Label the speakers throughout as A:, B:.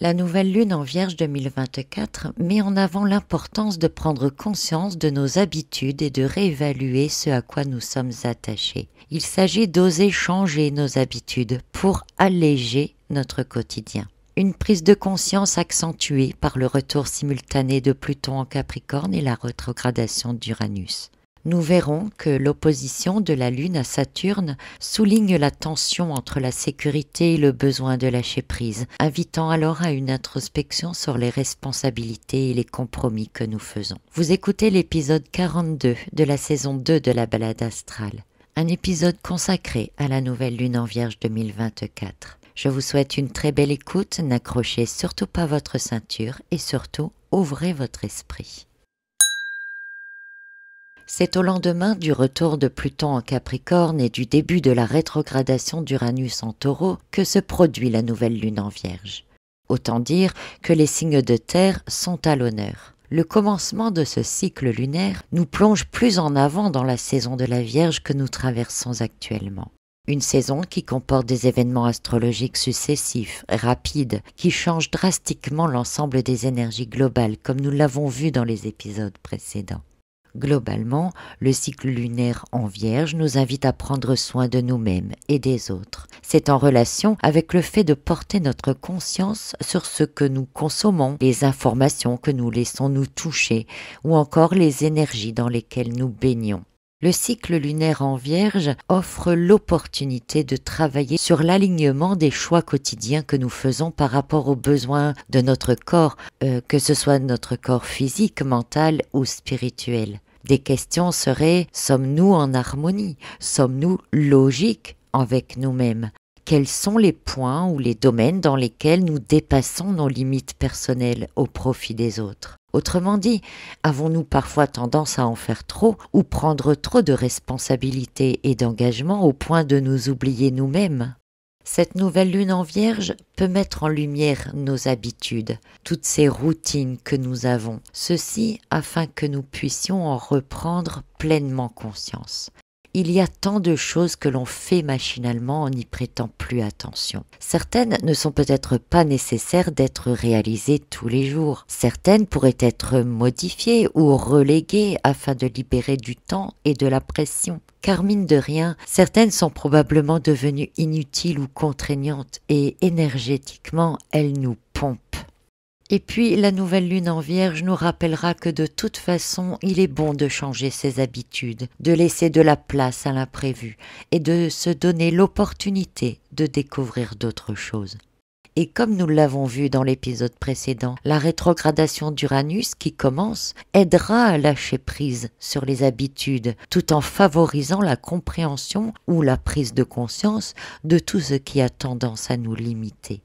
A: La nouvelle lune en Vierge 2024 met en avant l'importance de prendre conscience de nos habitudes et de réévaluer ce à quoi nous sommes attachés. Il s'agit d'oser changer nos habitudes pour alléger notre quotidien. Une prise de conscience accentuée par le retour simultané de Pluton en Capricorne et la rétrogradation d'Uranus nous verrons que l'opposition de la Lune à Saturne souligne la tension entre la sécurité et le besoin de lâcher prise, invitant alors à une introspection sur les responsabilités et les compromis que nous faisons. Vous écoutez l'épisode 42 de la saison 2 de la balade astrale, un épisode consacré à la nouvelle Lune en Vierge 2024. Je vous souhaite une très belle écoute, n'accrochez surtout pas votre ceinture et surtout ouvrez votre esprit. C'est au lendemain du retour de Pluton en Capricorne et du début de la rétrogradation d'Uranus en Taureau que se produit la nouvelle lune en Vierge. Autant dire que les signes de terre sont à l'honneur. Le commencement de ce cycle lunaire nous plonge plus en avant dans la saison de la Vierge que nous traversons actuellement. Une saison qui comporte des événements astrologiques successifs, rapides, qui changent drastiquement l'ensemble des énergies globales, comme nous l'avons vu dans les épisodes précédents. Globalement, le cycle lunaire en Vierge nous invite à prendre soin de nous-mêmes et des autres. C'est en relation avec le fait de porter notre conscience sur ce que nous consommons, les informations que nous laissons nous toucher ou encore les énergies dans lesquelles nous baignons. Le cycle lunaire en vierge offre l'opportunité de travailler sur l'alignement des choix quotidiens que nous faisons par rapport aux besoins de notre corps, euh, que ce soit notre corps physique, mental ou spirituel. Des questions seraient sommes-nous en harmonie Sommes-nous logiques avec nous-mêmes Quels sont les points ou les domaines dans lesquels nous dépassons nos limites personnelles au profit des autres Autrement dit, avons-nous parfois tendance à en faire trop ou prendre trop de responsabilités et d'engagement au point de nous oublier nous-mêmes Cette nouvelle lune en vierge peut mettre en lumière nos habitudes, toutes ces routines que nous avons, ceci afin que nous puissions en reprendre pleinement conscience. Il y a tant de choses que l'on fait machinalement en n'y prêtant plus attention. Certaines ne sont peut-être pas nécessaires d'être réalisées tous les jours. Certaines pourraient être modifiées ou reléguées afin de libérer du temps et de la pression. Car mine de rien, certaines sont probablement devenues inutiles ou contraignantes et énergétiquement elles nous pompent. Et puis la nouvelle lune en vierge nous rappellera que de toute façon il est bon de changer ses habitudes, de laisser de la place à l'imprévu et de se donner l'opportunité de découvrir d'autres choses. Et comme nous l'avons vu dans l'épisode précédent, la rétrogradation d'Uranus qui commence aidera à lâcher prise sur les habitudes tout en favorisant la compréhension ou la prise de conscience de tout ce qui a tendance à nous limiter.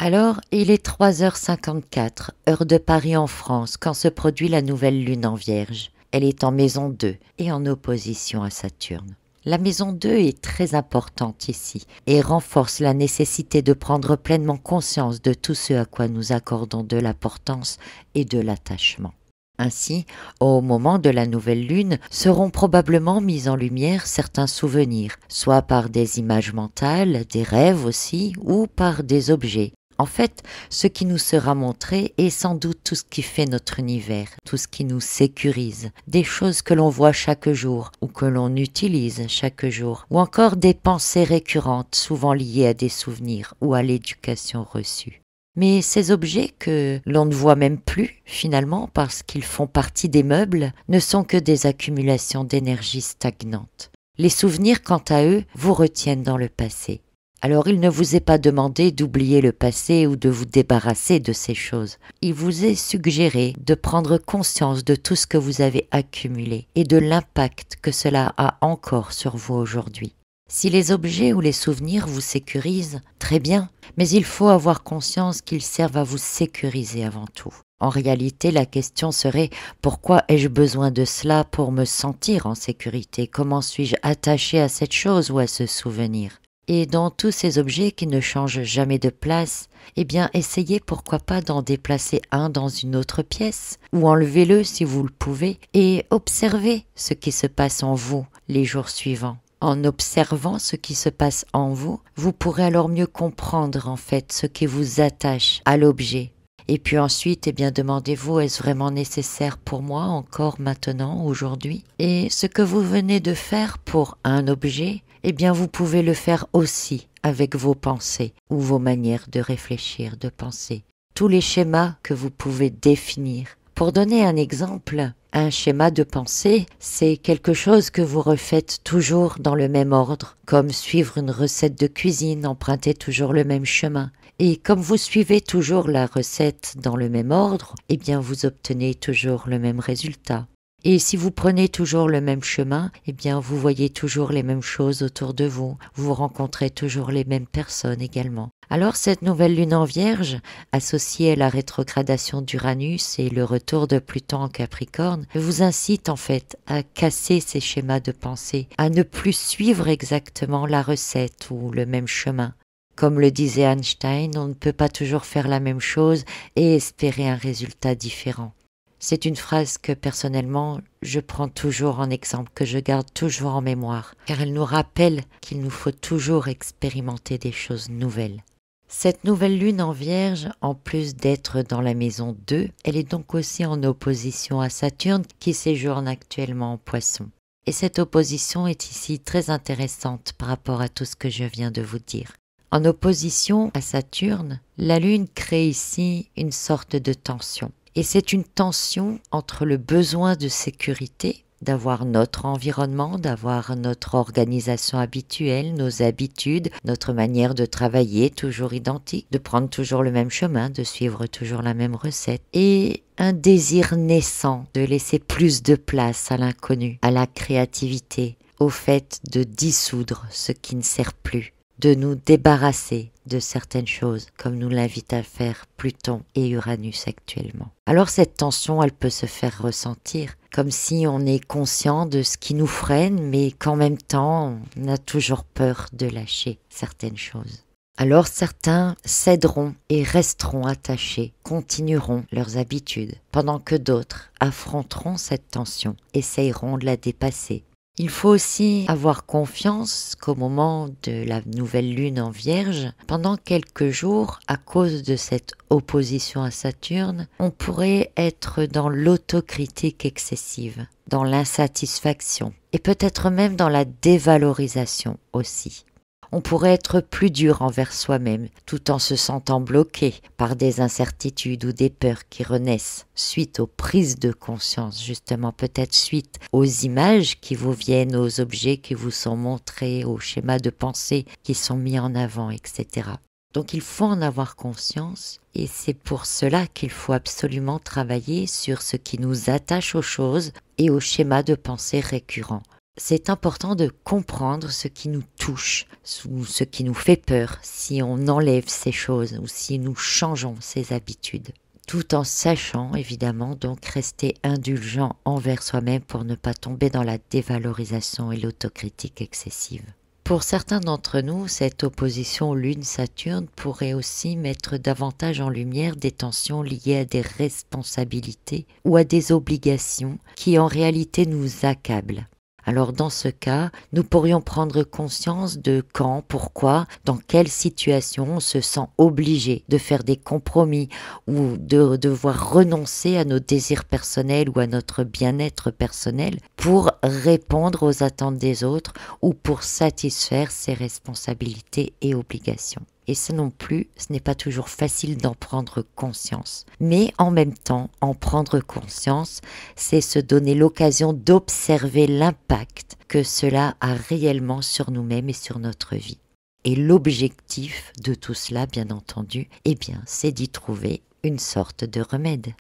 A: Alors, il est 3h54, heure de Paris en France, quand se produit la nouvelle lune en Vierge. Elle est en maison 2 et en opposition à Saturne. La maison 2 est très importante ici et renforce la nécessité de prendre pleinement conscience de tout ce à quoi nous accordons de l'importance et de l'attachement. Ainsi, au moment de la nouvelle lune, seront probablement mis en lumière certains souvenirs, soit par des images mentales, des rêves aussi, ou par des objets, en fait, ce qui nous sera montré est sans doute tout ce qui fait notre univers, tout ce qui nous sécurise, des choses que l'on voit chaque jour ou que l'on utilise chaque jour, ou encore des pensées récurrentes souvent liées à des souvenirs ou à l'éducation reçue. Mais ces objets que l'on ne voit même plus finalement parce qu'ils font partie des meubles ne sont que des accumulations d'énergie stagnante. Les souvenirs, quant à eux, vous retiennent dans le passé. Alors il ne vous est pas demandé d'oublier le passé ou de vous débarrasser de ces choses. Il vous est suggéré de prendre conscience de tout ce que vous avez accumulé et de l'impact que cela a encore sur vous aujourd'hui. Si les objets ou les souvenirs vous sécurisent, très bien, mais il faut avoir conscience qu'ils servent à vous sécuriser avant tout. En réalité, la question serait pourquoi ai-je besoin de cela pour me sentir en sécurité Comment suis-je attaché à cette chose ou à ce souvenir et dans tous ces objets qui ne changent jamais de place, eh bien essayez pourquoi pas d'en déplacer un dans une autre pièce, ou enlevez-le si vous le pouvez, et observez ce qui se passe en vous les jours suivants. En observant ce qui se passe en vous, vous pourrez alors mieux comprendre en fait ce qui vous attache à l'objet. Et puis ensuite, eh bien, demandez-vous est-ce vraiment nécessaire pour moi encore maintenant, aujourd'hui Et ce que vous venez de faire pour un objet, eh bien vous pouvez le faire aussi avec vos pensées ou vos manières de réfléchir, de penser. Tous les schémas que vous pouvez définir. Pour donner un exemple, un schéma de pensée, c'est quelque chose que vous refaites toujours dans le même ordre, comme suivre une recette de cuisine, emprunter toujours le même chemin. Et comme vous suivez toujours la recette dans le même ordre, eh bien vous obtenez toujours le même résultat. Et si vous prenez toujours le même chemin, eh bien vous voyez toujours les mêmes choses autour de vous, vous rencontrez toujours les mêmes personnes également. Alors cette nouvelle lune en vierge, associée à la rétrogradation d'Uranus et le retour de Pluton en Capricorne, vous incite en fait à casser ces schémas de pensée, à ne plus suivre exactement la recette ou le même chemin. Comme le disait Einstein, on ne peut pas toujours faire la même chose et espérer un résultat différent. C'est une phrase que personnellement je prends toujours en exemple, que je garde toujours en mémoire, car elle nous rappelle qu'il nous faut toujours expérimenter des choses nouvelles. Cette nouvelle lune en vierge, en plus d'être dans la maison 2, elle est donc aussi en opposition à Saturne qui séjourne actuellement en poisson. Et cette opposition est ici très intéressante par rapport à tout ce que je viens de vous dire. En opposition à Saturne, la lune crée ici une sorte de tension. Et c'est une tension entre le besoin de sécurité, d'avoir notre environnement, d'avoir notre organisation habituelle, nos habitudes, notre manière de travailler toujours identique, de prendre toujours le même chemin, de suivre toujours la même recette, et un désir naissant de laisser plus de place à l'inconnu, à la créativité, au fait de dissoudre ce qui ne sert plus, de nous débarrasser de certaines choses, comme nous l'invite à faire Pluton et Uranus actuellement. Alors cette tension, elle peut se faire ressentir, comme si on est conscient de ce qui nous freine, mais qu'en même temps, on a toujours peur de lâcher certaines choses. Alors certains céderont et resteront attachés, continueront leurs habitudes, pendant que d'autres affronteront cette tension, essayeront de la dépasser, il faut aussi avoir confiance qu'au moment de la nouvelle lune en vierge, pendant quelques jours, à cause de cette opposition à Saturne, on pourrait être dans l'autocritique excessive, dans l'insatisfaction et peut-être même dans la dévalorisation aussi on pourrait être plus dur envers soi-même tout en se sentant bloqué par des incertitudes ou des peurs qui renaissent suite aux prises de conscience, justement peut-être suite aux images qui vous viennent, aux objets qui vous sont montrés, aux schémas de pensée qui sont mis en avant, etc. Donc il faut en avoir conscience et c'est pour cela qu'il faut absolument travailler sur ce qui nous attache aux choses et aux schémas de pensée récurrents c'est important de comprendre ce qui nous touche ou ce qui nous fait peur si on enlève ces choses ou si nous changeons ces habitudes tout en sachant évidemment donc rester indulgent envers soi-même pour ne pas tomber dans la dévalorisation et l'autocritique excessive. Pour certains d'entre nous, cette opposition Lune-Saturne pourrait aussi mettre davantage en lumière des tensions liées à des responsabilités ou à des obligations qui en réalité nous accablent. Alors dans ce cas, nous pourrions prendre conscience de quand, pourquoi, dans quelle situation on se sent obligé de faire des compromis ou de devoir renoncer à nos désirs personnels ou à notre bien-être personnel pour répondre aux attentes des autres ou pour satisfaire ses responsabilités et obligations et ça non plus, ce n'est pas toujours facile d'en prendre conscience. Mais en même temps, en prendre conscience, c'est se donner l'occasion d'observer l'impact que cela a réellement sur nous-mêmes et sur notre vie. Et l'objectif de tout cela, bien entendu, eh bien, c'est d'y trouver une sorte de remède.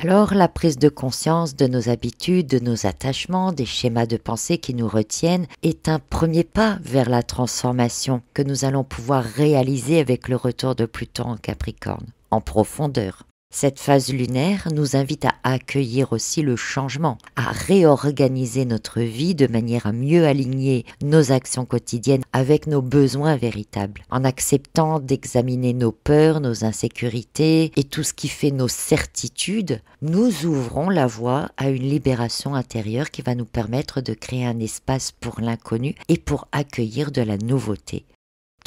A: Alors la prise de conscience de nos habitudes, de nos attachements, des schémas de pensée qui nous retiennent est un premier pas vers la transformation que nous allons pouvoir réaliser avec le retour de Pluton en Capricorne, en profondeur. Cette phase lunaire nous invite à accueillir aussi le changement, à réorganiser notre vie de manière à mieux aligner nos actions quotidiennes avec nos besoins véritables, en acceptant d'examiner nos peurs, nos insécurités et tout ce qui fait nos certitudes, nous ouvrons la voie à une libération intérieure qui va nous permettre de créer un espace pour l'inconnu et pour accueillir de la nouveauté.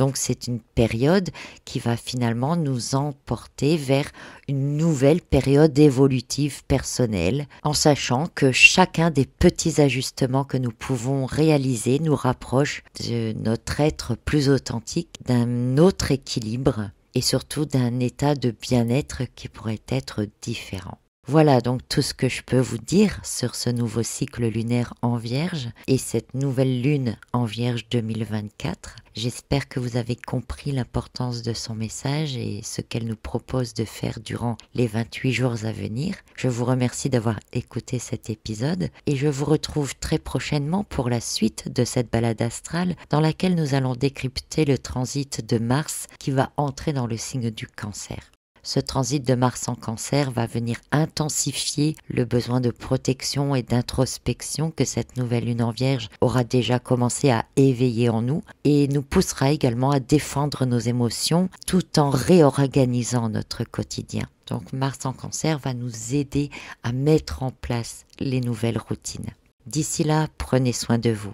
A: Donc c'est une période qui va finalement nous emporter vers une nouvelle période évolutive personnelle, en sachant que chacun des petits ajustements que nous pouvons réaliser nous rapproche de notre être plus authentique, d'un autre équilibre et surtout d'un état de bien-être qui pourrait être différent. Voilà donc tout ce que je peux vous dire sur ce nouveau cycle lunaire en Vierge et cette nouvelle lune en Vierge 2024. J'espère que vous avez compris l'importance de son message et ce qu'elle nous propose de faire durant les 28 jours à venir. Je vous remercie d'avoir écouté cet épisode et je vous retrouve très prochainement pour la suite de cette balade astrale dans laquelle nous allons décrypter le transit de Mars qui va entrer dans le signe du cancer ce transit de Mars en cancer va venir intensifier le besoin de protection et d'introspection que cette nouvelle lune en vierge aura déjà commencé à éveiller en nous et nous poussera également à défendre nos émotions tout en réorganisant notre quotidien. Donc Mars en cancer va nous aider à mettre en place les nouvelles routines. D'ici là, prenez soin de vous.